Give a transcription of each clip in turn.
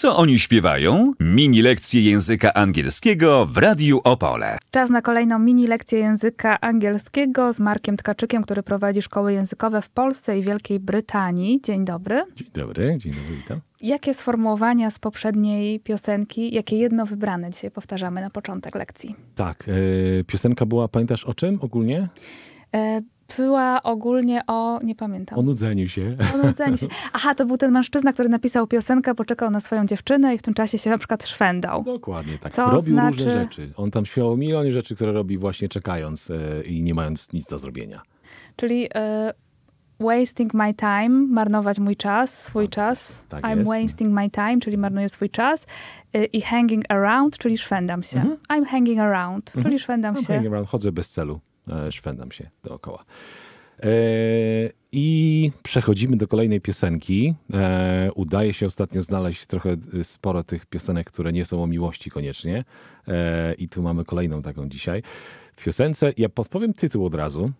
Co oni śpiewają? Mini lekcje języka angielskiego w Radiu Opole. Czas na kolejną mini lekcję języka angielskiego z Markiem Tkaczykiem, który prowadzi szkoły językowe w Polsce i Wielkiej Brytanii. Dzień dobry. Dzień dobry, dzień dobry, witam. Jakie sformułowania z poprzedniej piosenki, jakie jedno wybrane dzisiaj powtarzamy na początek lekcji? Tak, e, piosenka była, pamiętasz o czym ogólnie? E, była ogólnie o, nie pamiętam. O nudzeniu się. O nudzeniu się. Aha, to był ten mężczyzna, który napisał piosenkę, poczekał na swoją dziewczynę i w tym czasie się na przykład szwendał. Dokładnie tak. Co Robił znaczy... różne rzeczy. On tam śpiewał milion rzeczy, które robi właśnie czekając yy, i nie mając nic do zrobienia. Czyli... Yy wasting my time, marnować mój czas, swój tak, czas. Tak I'm wasting my time, czyli marnuję swój czas. E, I hanging around, czyli szwendam się. Mhm. I'm hanging around, czyli mhm. szwendam I'm się. Hanging around, chodzę bez celu. E, szwendam się dookoła. E, I przechodzimy do kolejnej piosenki. E, udaje się ostatnio znaleźć trochę y, sporo tych piosenek, które nie są o miłości koniecznie. I tu mamy kolejną taką dzisiaj. W piosence ja podpowiem tytuł od razu.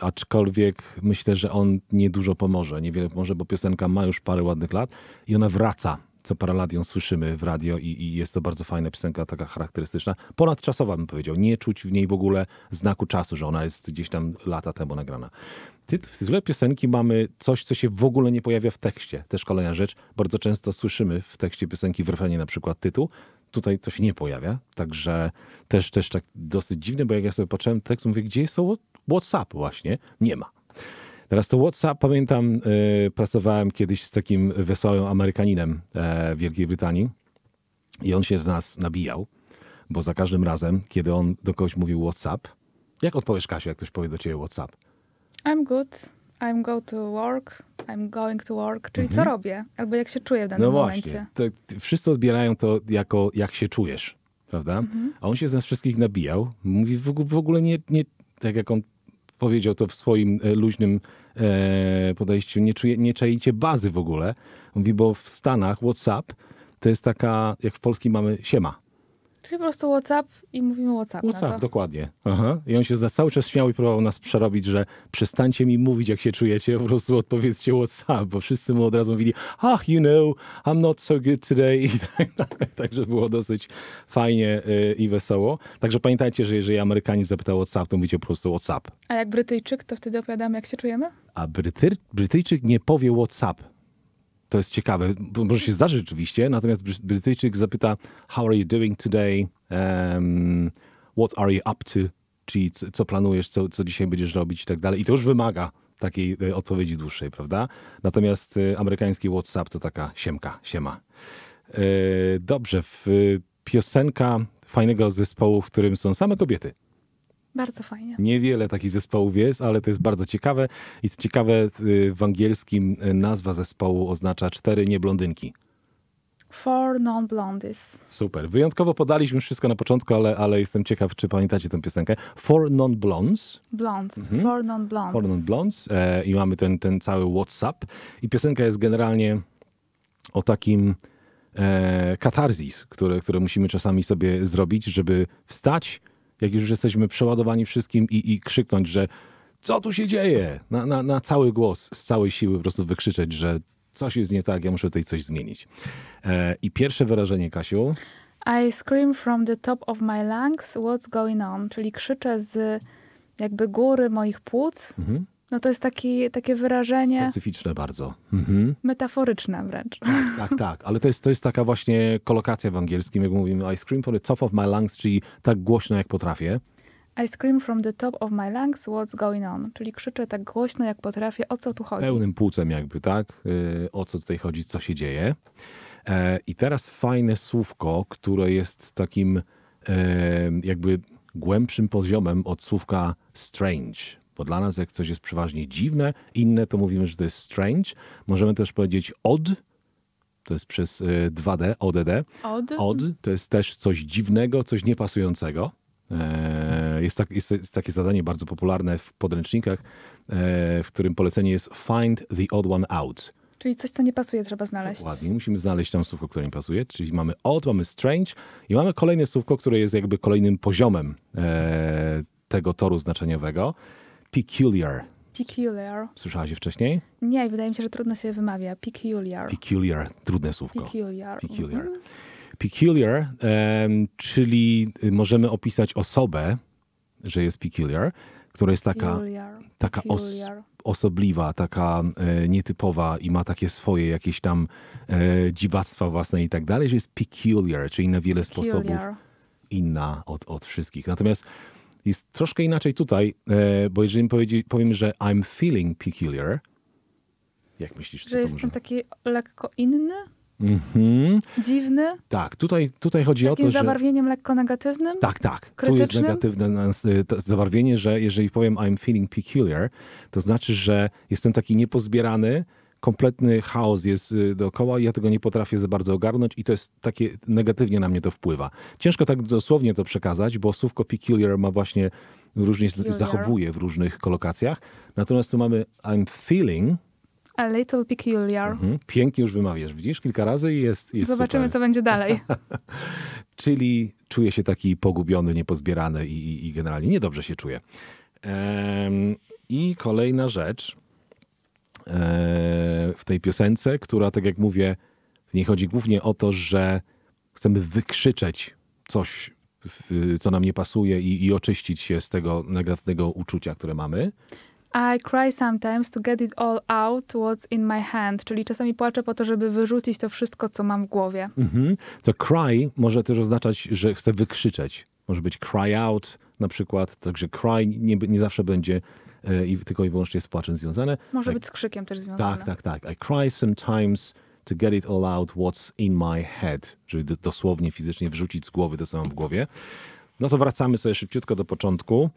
Aczkolwiek myślę, że on niedużo pomoże, niewiele pomoże, bo piosenka ma już parę ładnych lat i ona wraca co parę lat ją słyszymy w radio i, i jest to bardzo fajna piosenka, taka charakterystyczna. Ponadczasowa bym powiedział. Nie czuć w niej w ogóle znaku czasu, że ona jest gdzieś tam lata temu nagrana. W tytule piosenki mamy coś, co się w ogóle nie pojawia w tekście. Też kolejna rzecz. Bardzo często słyszymy w tekście piosenki, w refrenie na przykład tytuł, tutaj to się nie pojawia, także też, też tak dosyć dziwne, bo jak ja sobie patrzyłem tekst, mówię, gdzie jest to WhatsApp właśnie? Nie ma. Teraz to WhatsApp, pamiętam, y, pracowałem kiedyś z takim wesołym Amerykaninem e, w Wielkiej Brytanii i on się z nas nabijał, bo za każdym razem, kiedy on do kogoś mówił WhatsApp, jak odpowiesz Kasia, jak ktoś powie do ciebie WhatsApp? I'm good. I'm go to work, I'm going to work, czyli mhm. co robię, albo jak się czuję w danym no momencie. No właśnie, wszyscy odbierają to jako jak się czujesz, prawda? Mhm. A on się z nas wszystkich nabijał, mówi w, w ogóle nie, nie, tak jak on powiedział to w swoim e, luźnym e, podejściu, nie, czuje, nie czajcie bazy w ogóle. Mówi, bo w Stanach WhatsApp to jest taka, jak w Polsce mamy siema. Czyli po prostu WhatsApp i mówimy WhatsApp. No WhatsApp, dokładnie. Aha. I on się cały czas śmiał i próbował nas przerobić, że przestańcie mi mówić, jak się czujecie, po prostu odpowiedzcie WhatsApp, bo wszyscy mu od razu mówili, ach, you know, I'm not so good today i tak dalej. Także było dosyć fajnie y, i wesoło. Także pamiętajcie, że jeżeli Amerykanie zapytał WhatsApp, to mówicie po prostu WhatsApp. A jak Brytyjczyk, to wtedy opowiadamy, jak się czujemy? A Bryty... Brytyjczyk nie powie WhatsApp to jest ciekawe. Może się zdarzyć oczywiście, natomiast Brytyjczyk zapyta How are you doing today? Um, what are you up to? Czyli co, co planujesz, co, co dzisiaj będziesz robić i tak dalej. I to już wymaga takiej e, odpowiedzi dłuższej, prawda? Natomiast e, amerykański WhatsApp to taka siemka, siema. E, dobrze, w piosenka fajnego zespołu, w którym są same kobiety. Bardzo fajnie. Niewiele takich zespołów jest, ale to jest bardzo ciekawe. I co ciekawe, y, w angielskim y, nazwa zespołu oznacza cztery nieblondynki. Four Non-Blondies. Super. Wyjątkowo podaliśmy wszystko na początku, ale, ale jestem ciekaw, czy pamiętacie tę piosenkę. Four Non-Blondes. Blondes. Mhm. Four Non-Blondes. Four Non-Blondes. E, I mamy ten, ten cały WhatsApp. I piosenka jest generalnie o takim e, katarzis, które, które musimy czasami sobie zrobić, żeby wstać, jak już jesteśmy przeładowani wszystkim i, i krzyknąć, że co tu się dzieje? Na, na, na cały głos, z całej siły po prostu wykrzyczeć, że coś jest nie tak, ja muszę tutaj coś zmienić. E, I pierwsze wyrażenie, Kasiu. I scream from the top of my lungs, what's going on? Czyli krzyczę z jakby góry moich płuc, mhm. No to jest taki, takie wyrażenie. Specyficzne bardzo. Mhm. Metaforyczne wręcz. Tak, tak, ale to jest, to jest taka właśnie kolokacja w angielskim, jak mówimy I scream from the top of my lungs, czyli tak głośno jak potrafię. I scream from the top of my lungs what's going on, czyli krzyczę tak głośno jak potrafię, o co tu chodzi. Pełnym płucem jakby, tak? Y, o co tutaj chodzi, co się dzieje. E, I teraz fajne słówko, które jest takim e, jakby głębszym poziomem od słówka strange bo dla nas jak coś jest przeważnie dziwne, inne to mówimy, że to jest strange. Możemy też powiedzieć odd, to jest przez 2D, y, ODD. Odd, to jest też coś dziwnego, coś niepasującego. E, jest, tak, jest, jest, takie zadanie bardzo popularne w podręcznikach, e, w którym polecenie jest find the odd one out. Czyli coś, co nie pasuje, trzeba znaleźć. Ładnie, musimy znaleźć tam słówko, które nie pasuje. Czyli mamy odd, mamy strange i mamy kolejne słówko, które jest jakby kolejnym poziomem e, tego toru znaczeniowego. Peculiar. Peculiar. Słyszałaś je wcześniej? Nie, wydaje mi się, że trudno się wymawia. Peculiar. Peculiar, trudne słówko. Peculiar. Peculiar, mm. peculiar um, czyli możemy opisać osobę, że jest peculiar, która jest taka, taka os osobliwa, taka e, nietypowa i ma takie swoje jakieś tam e, dziwactwa własne i tak dalej, że jest peculiar, czyli na wiele peculiar. sposobów inna od, od wszystkich. Natomiast jest troszkę inaczej tutaj, e, bo jeżeli powiem, że I'm feeling peculiar, jak myślisz, co że to jestem może? taki lekko inny? Mm -hmm. Dziwny? Tak, tutaj, tutaj chodzi o to, że... zabarwieniem lekko negatywnym? Tak, tak. Krytycznym? Tu jest negatywne zabarwienie, że jeżeli powiem I'm feeling peculiar, to znaczy, że jestem taki niepozbierany, kompletny chaos jest y, dookoła, i ja tego nie potrafię za bardzo ogarnąć i to jest takie, negatywnie na mnie to wpływa. Ciężko tak dosłownie to przekazać, bo słówko peculiar ma właśnie, różnie peculiar. zachowuje w różnych kolokacjach. Natomiast tu mamy I'm feeling, a little peculiar. Mhm. Pięknie już wymawiasz, widzisz? Kilka razy i jest, jest Zobaczymy, super. co będzie dalej. Czyli czuję się taki pogubiony, niepozbierany i, i, i generalnie niedobrze się czuję. I kolejna rzecz w tej piosence, która, tak jak mówię, w niej chodzi głównie o to, że chcemy wykrzyczeć coś, co nam nie pasuje i, i oczyścić się z tego negatywnego uczucia, które mamy. I cry sometimes to get it all out what's in my hand, czyli czasami płaczę po to, żeby wyrzucić to wszystko, co mam w głowie. Mhm. To cry może też oznaczać, że chcę wykrzyczeć. Może być cry out na przykład, także cry nie, nie zawsze będzie i tylko i wyłącznie z płaczem związane. Może I, być z krzykiem też związane. Tak, tak, tak. I cry sometimes to get it all out what's in my head, żeby dosłownie, fizycznie wrzucić z głowy to, co mam w głowie. No to wracamy sobie szybciutko do początku.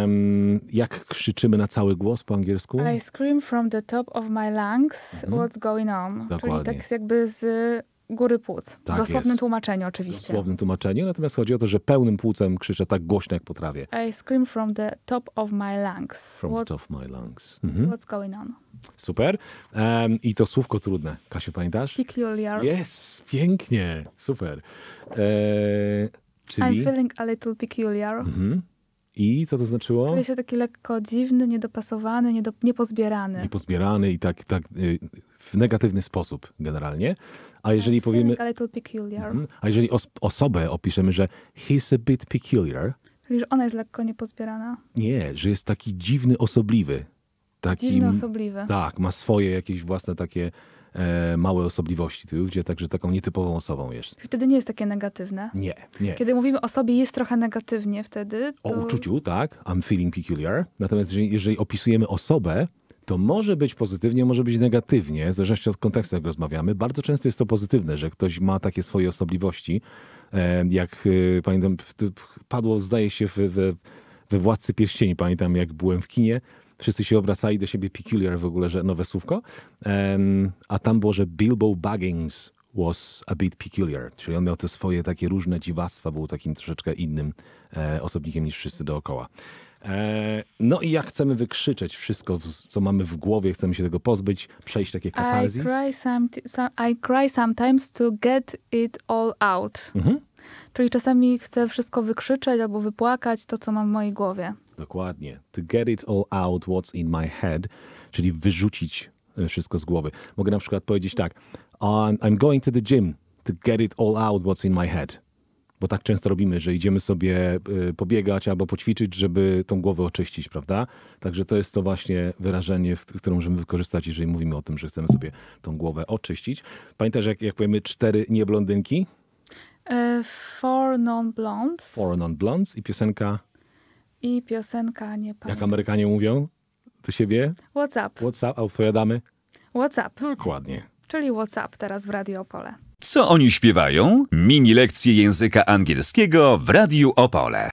Um, jak krzyczymy na cały głos po angielsku? I scream from the top of my lungs, mhm. what's going on. Dokładnie. Czyli tak jakby z góry płuc. Tak w dosłownym jest. tłumaczeniu oczywiście. W dosłownym tłumaczeniu, natomiast chodzi o to, że pełnym płucem krzyczę tak głośno, jak potrafię. I scream from the top of my lungs. From what's, the top of my lungs. Mhm. What's going on? Super. Um, I to słówko trudne. Kasiu, pamiętasz? Peculiar. Yes, pięknie. Super. Eee, czyli... I'm feeling a little peculiar. Mhm. I co to znaczyło? Czuję się taki lekko dziwny, niedopasowany, niedo, niepozbierany. Niepozbierany i tak, tak y, w negatywny sposób generalnie. A tak, jeżeli powiemy... A little peculiar. Mhm. A jeżeli os osobę opiszemy, że he's a bit peculiar. Czyli, że ona jest lekko niepozbierana. Nie, że jest taki dziwny, osobliwy. Taki, dziwny, osobliwy. Tak, ma swoje jakieś własne takie E, małe osobliwości, tu gdzie także taką nietypową osobą jest. Wtedy nie jest takie negatywne? Nie, nie. Kiedy mówimy o sobie jest trochę negatywnie wtedy. To... O uczuciu, tak, I'm feeling peculiar. Natomiast jeżeli, jeżeli opisujemy osobę, to może być pozytywnie, może być negatywnie, w zależności od kontekstu, jak rozmawiamy. Bardzo często jest to pozytywne, że ktoś ma takie swoje osobliwości. E, jak e, pamiętam, padło, zdaje się, w, we Władcy Pierścieni, pamiętam, jak byłem w kinie, wszyscy się obracali do siebie, peculiar w ogóle, że nowe słówko. Um, a tam było, że Bilbo Baggins was a bit peculiar, czyli on miał te swoje takie różne dziwactwa, był takim troszeczkę innym e, osobnikiem niż wszyscy dookoła. E, no i jak chcemy wykrzyczeć wszystko, co mamy w głowie, chcemy się tego pozbyć, przejść takie katarzis. I cry, some, some, I cry sometimes to get it all out. Mhm. Czyli czasami chcę wszystko wykrzyczeć albo wypłakać, to co mam w mojej głowie. Dokładnie. To get it all out, what's in my head, czyli wyrzucić e, wszystko z głowy. Mogę na przykład powiedzieć tak: I'm going to the gym to get it all out, what's in my head. Bo tak często robimy, że idziemy sobie e, pobiegać albo poćwiczyć, żeby tą głowę oczyścić, prawda? Także to jest to właśnie wyrażenie, które możemy wykorzystać, jeżeli mówimy o tym, że chcemy sobie tą głowę oczyścić. Pamiętasz, jak, jak powiemy cztery nieblondynki? Uh, four non-blondes. Four non-blondes i piosenka i piosenka nie pamiętam. Jak Amerykanie mówią do siebie? WhatsApp. WhatsApp, a odpowiadamy? WhatsApp. Dokładnie. Czyli WhatsApp teraz w Radio Opole. Co oni śpiewają? Mini lekcje języka angielskiego w Radiu Opole.